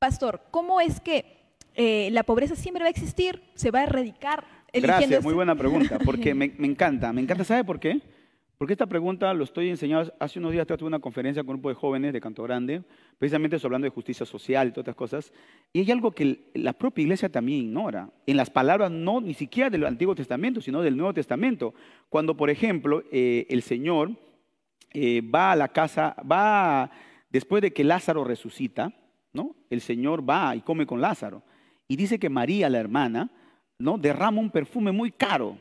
Pastor, ¿cómo es que eh, la pobreza siempre va a existir? ¿Se va a erradicar? Gracias, muy este buena pregunta, porque me, encanta, me encanta, ¿sabe por qué? Porque esta pregunta lo estoy enseñando, hace unos días tuve una conferencia con un grupo de jóvenes de Canto Grande, precisamente hablando de justicia social y todas estas cosas, y hay algo que la propia iglesia también ignora, en las palabras no ni siquiera del Antiguo Testamento, sino del Nuevo Testamento, cuando por ejemplo eh, el Señor eh, va a la casa, va, después de que Lázaro resucita, ¿no? El Señor va y come con Lázaro. Y dice que María, la hermana, ¿no? Derrama un perfume muy caro.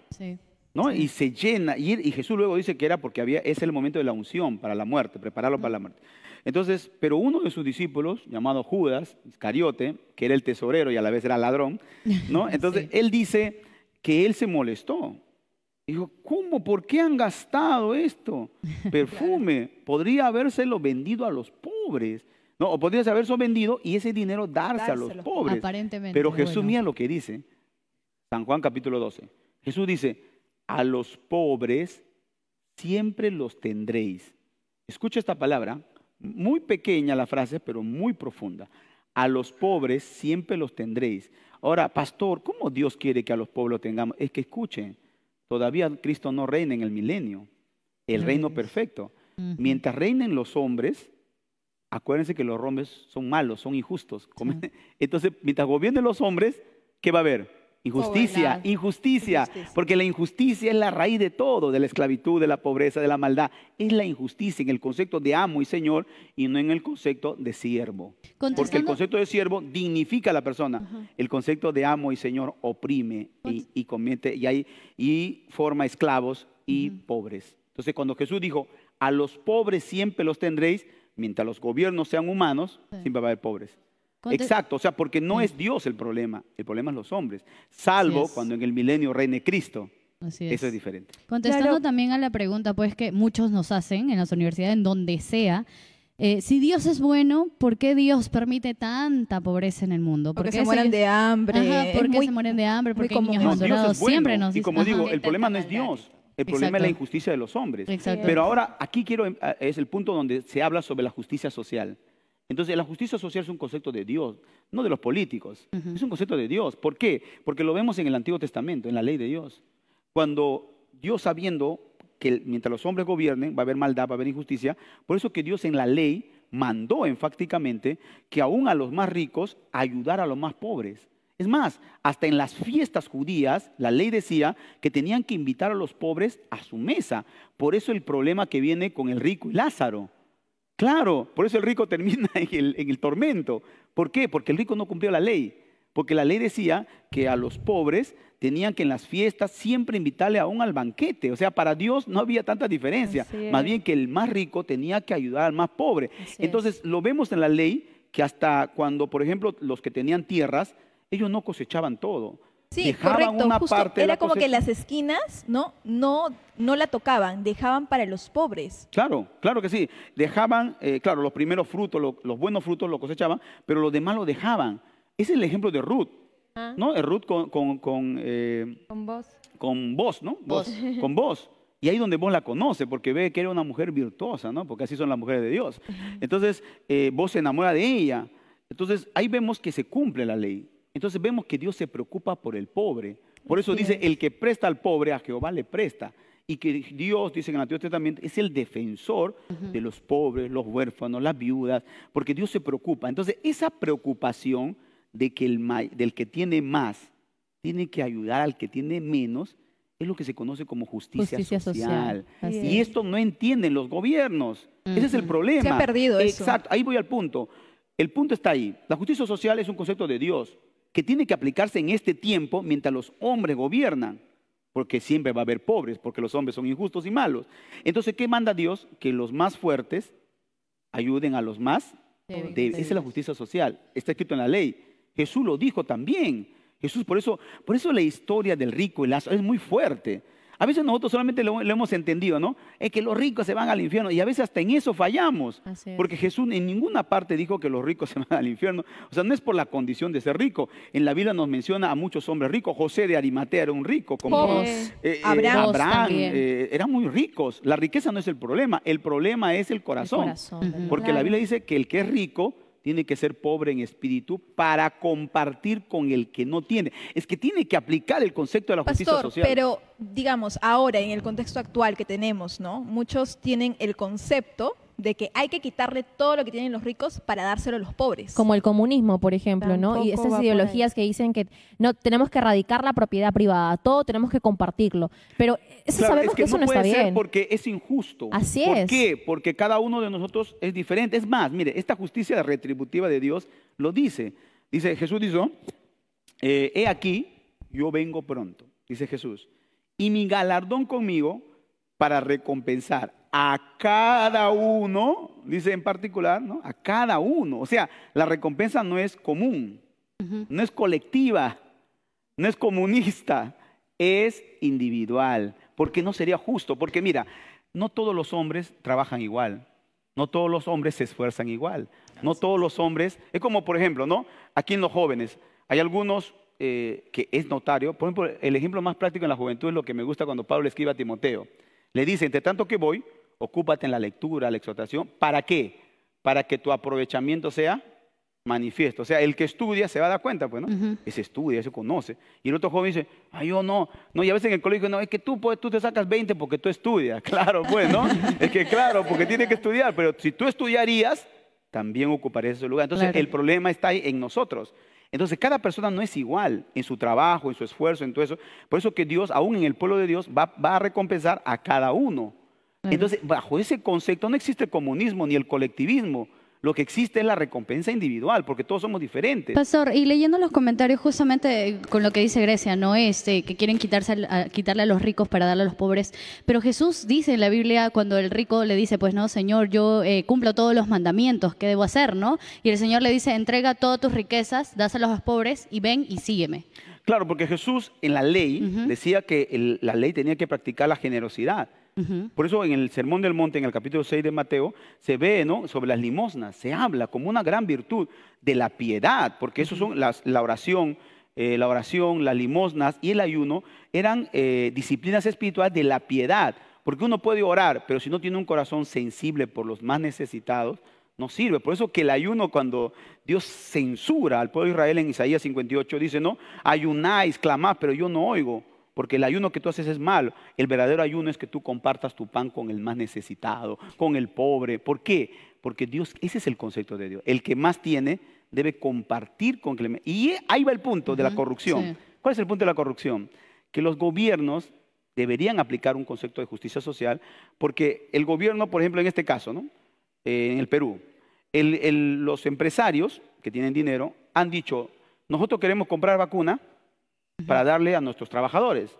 ¿no? Y se llena. Y, Jesús luego dice que era porque había, es el momento de la unción para la muerte, prepararlo para la muerte. Entonces, pero uno de sus discípulos, llamado Judas, Iscariote, que era el tesorero y a la vez era ladrón, ¿no? Entonces, él dice que él se molestó. Dijo, ¿cómo? ¿Por qué han gastado esto? Perfume. Podría habérselo vendido a los pobres no, o podrías haberse vendido y ese dinero darse Dárselo, a los pobres. Aparentemente. Pero Jesús mira lo que dice, San Juan capítulo 12. Jesús dice, a los pobres siempre los tendréis. Escucha esta palabra, muy pequeña la frase, pero muy profunda. A los pobres siempre los tendréis. Ahora, pastor, ¿cómo Dios quiere que a los pobres tengamos? Es que escuchen, todavía Cristo no reina en el milenio, el reino perfecto. Mientras reinen los hombres, Acuérdense que los hombres son malos, son injustos. Entonces, mientras gobiernen los hombres, ¿qué va a haber? Injusticia, injusticia, porque la injusticia es la raíz de todo, de la esclavitud, de la pobreza, de la maldad. Es la injusticia en el concepto de amo y señor y no en el concepto de siervo. Porque el concepto de siervo dignifica a la persona. El concepto de amo y señor oprime y, comete y, forma esclavos y pobres. Entonces, cuando Jesús dijo, a los pobres siempre los tendréis, Mientras los gobiernos sean humanos, sin siempre va a haber pobres. Exacto, o sea, porque no es Dios el problema, el problema es los hombres, salvo cuando en el milenio reine Cristo. es. Eso es diferente. Contestando también a la pregunta, pues que muchos nos hacen en las universidades, en donde sea, eh, si Dios es bueno, ¿por qué Dios permite tanta pobreza en el mundo? ¿Por porque se mueren de hambre. ¿por qué se mueren de hambre? Porque niños abandonados siempre nos Y como digo, el problema no es Dios. El problema es la injusticia de los hombres. Pero ahora, aquí quiero, eh, eh, es el punto donde se habla sobre la justicia social. Entonces, la justicia social es un concepto de Dios, no de los políticos. Es un concepto de Dios. ¿Por qué? Porque lo vemos en el Antiguo Testamento, en la ley de Dios. Cuando Dios sabiendo que mientras los hombres gobiernen va a haber maldad, va a haber injusticia, por eso que Dios en la ley mandó enfáticamente que aún a los más ricos ayudar a los más pobres. Es más, hasta en las fiestas judías, la ley decía que tenían que invitar a los pobres a su mesa. Por eso el problema que viene con el rico y Lázaro. Claro, por eso el rico termina en el, tormento. ¿Por qué? Porque el rico no cumplió la ley. Porque la ley decía que a los pobres tenían que en las fiestas siempre invitarle aún al banquete. O sea, para Dios no había tanta diferencia. Más bien que el más rico tenía que ayudar al más pobre. Entonces, lo vemos en la ley que hasta cuando, por ejemplo, los que tenían tierras ellos no cosechaban todo. Sí, dejaban una parte era como que las esquinas, ¿no? No, no la tocaban, dejaban para los pobres. Claro, claro que sí. Dejaban, eh, claro, los primeros frutos, los, buenos frutos los cosechaban, pero los demás los dejaban. Ese es el ejemplo de Ruth, ah. ¿no? Ruth con... Eh, con, vos. Con vos, ¿no? Vos. Con vos. Y ahí donde vos la conoce, porque ve que era una mujer virtuosa, ¿no? Porque así son las mujeres de Dios. Entonces, eh, vos se enamora de ella. Entonces, ahí vemos que se cumple la ley. Entonces vemos que Dios se preocupa por el pobre. Por eso dice, el que presta al pobre, a Jehová le presta. Y que Dios, dice en el Antiguo Testamento, es el defensor de los pobres, los huérfanos, las viudas, porque Dios se preocupa. Entonces, esa preocupación de que el, del que tiene más tiene que ayudar al que tiene menos, es lo que se conoce como justicia, social. Y esto no entienden los gobiernos. Ese es el problema. Se ha perdido eso. Exacto, ahí voy al punto. El punto está ahí. La justicia social es un concepto de Dios que tiene que aplicarse en este tiempo mientras los hombres gobiernan, porque siempre va a haber pobres, porque los hombres son injustos y malos. Entonces, ¿qué manda Dios? Que los más fuertes ayuden a los más débiles. Esa es la justicia social, está escrito en la ley. Jesús lo dijo también. Jesús, por eso, por eso la historia del rico y es muy fuerte. A veces nosotros solamente lo, hemos entendido, ¿no? Es que los ricos se van al infierno y a veces hasta en eso fallamos, porque Jesús en ninguna parte dijo que los ricos se van al infierno. O sea, no es por la condición de ser rico. En la Biblia nos menciona a muchos hombres ricos. José de Arimatea era un rico, como eh, eh, Abraham, eh, eran muy ricos. La riqueza no es el problema, el problema es el corazón, porque la Biblia dice que el que es rico tiene que ser pobre en espíritu para compartir con el que no tiene. Es que tiene que aplicar el concepto de la justicia Pastor, social. Pero digamos, ahora en el contexto actual que tenemos, ¿no? Muchos tienen el concepto de que hay que quitarle todo lo que tienen los ricos para dárselo a los pobres. Como el comunismo, por ejemplo, ¿no? Y esas ideologías que dicen que no tenemos que erradicar la propiedad privada, todo tenemos que compartirlo. Pero eso sabemos que, eso no, no está bien. Porque es injusto. Así ¿Por ¿Por qué? Porque cada uno de nosotros es diferente. Es más, mire, esta justicia retributiva de Dios lo dice. Dice, Jesús dijo, eh, he aquí, yo vengo pronto, dice Jesús, y mi galardón conmigo para recompensar a cada uno, dice en particular, ¿no? A cada uno. O sea, la recompensa no es común, no es colectiva, no es comunista, es individual, porque no sería justo, porque mira, no todos los hombres trabajan igual, no todos los hombres se esfuerzan igual, no todos los hombres, es como por ejemplo, ¿no? Aquí en los jóvenes, hay algunos eh, que es notario, por ejemplo, el ejemplo más práctico en la juventud es lo que me gusta cuando Pablo escribe a Timoteo. Le dice, entre tanto que voy, ocúpate en la lectura, la exhortación. ¿Para qué? Para que tu aprovechamiento sea manifiesto. O sea, el que estudia se va a dar cuenta, pues, ¿no? Ese estudia, ese conoce. Y el otro joven dice, ay, yo no. No, y a veces en el colegio, no, es que tú, pues, tú te sacas 20 porque tú estudias. Claro, pues, ¿no? es que claro, porque tiene que estudiar. Pero si tú estudiarías, también ocuparías ese lugar. Entonces, el problema está ahí en nosotros. Entonces, cada persona no es igual en su trabajo, en su esfuerzo, en todo eso. Por eso que Dios, aún en el pueblo de Dios, va a recompensar a cada uno. Entonces, bajo ese concepto no existe el comunismo ni el colectivismo. Lo que existe es la recompensa individual, porque todos somos diferentes. Pastor, y leyendo los comentarios justamente con lo que dice Grecia, ¿no? Este, que quieren quitarse, quitarle a los ricos para darle a los pobres. Pero Jesús dice en la Biblia, cuando el rico le dice, pues no, Señor, yo eh, cumplo todos los mandamientos, ¿qué debo hacer, no? Y el Señor le dice, entrega todas tus riquezas, dáselas a los pobres y ven y sígueme. Claro, porque Jesús en la ley decía que la ley tenía que practicar la generosidad. Por eso en el Sermón del Monte, en el capítulo 6 de Mateo, se ve sobre las limosnas, se habla como una gran virtud de la piedad, porque eso son las, la oración, eh, la oración, las limosnas y el ayuno eran eh, disciplinas espirituales de la piedad, porque uno puede orar, pero si no tiene un corazón sensible por los más necesitados, no sirve. Por eso que el ayuno cuando Dios censura al pueblo de Israel en Isaías 58 dice, no, ayunáis, clamad, pero yo no oigo, porque el ayuno que tú haces es malo. El verdadero ayuno es que tú compartas tu pan con el más necesitado, con el pobre. ¿Por qué? Porque Dios, ese es el concepto de Dios. El que más tiene debe compartir con el Y ahí va el punto de la corrupción. ¿Cuál es el punto de la corrupción? Que los gobiernos deberían aplicar un concepto de justicia social, porque el gobierno, por ejemplo, en este caso, ¿no? en el Perú. los empresarios que tienen dinero han dicho, nosotros queremos comprar vacuna para darle a nuestros trabajadores.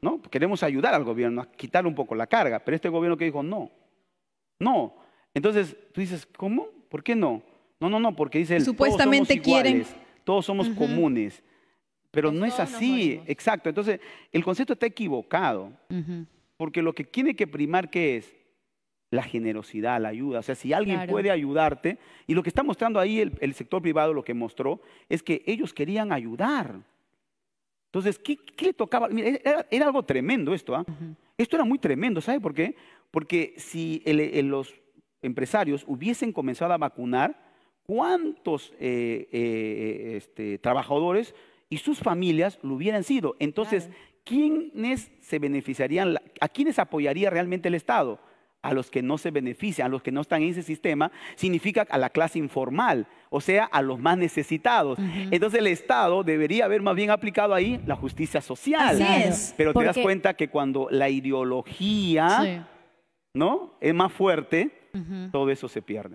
¿no? Queremos ayudar al gobierno a quitarle un poco la carga, pero este gobierno que dijo, no, no. Entonces tú dices, ¿cómo? ¿Por qué no? No, no, no, porque dice el supuestamente somos quieren... todos somos comunes, pero no es así, exacto. Entonces el concepto está equivocado, porque lo que tiene que primar, ¿qué es? la generosidad, la ayuda. O sea, si alguien puede ayudarte, y lo que está mostrando ahí el, sector privado, lo que mostró, es que ellos querían ayudar. Entonces, ¿qué, le tocaba? era, algo tremendo esto. ¿ah? Esto era muy tremendo, ¿sabe por qué? Porque si los empresarios hubiesen comenzado a vacunar, ¿cuántos eh, eh, este, trabajadores y sus familias lo hubieran sido? Entonces, ¿quiénes se beneficiarían? ¿A quiénes apoyaría realmente el Estado? a los que no se benefician, a los que no están en ese sistema, significa a la clase informal, o sea, a los más necesitados. Entonces el Estado debería haber más bien aplicado ahí la justicia social. Pero te das cuenta que cuando la ideología ¿no? es más fuerte, todo eso se pierde.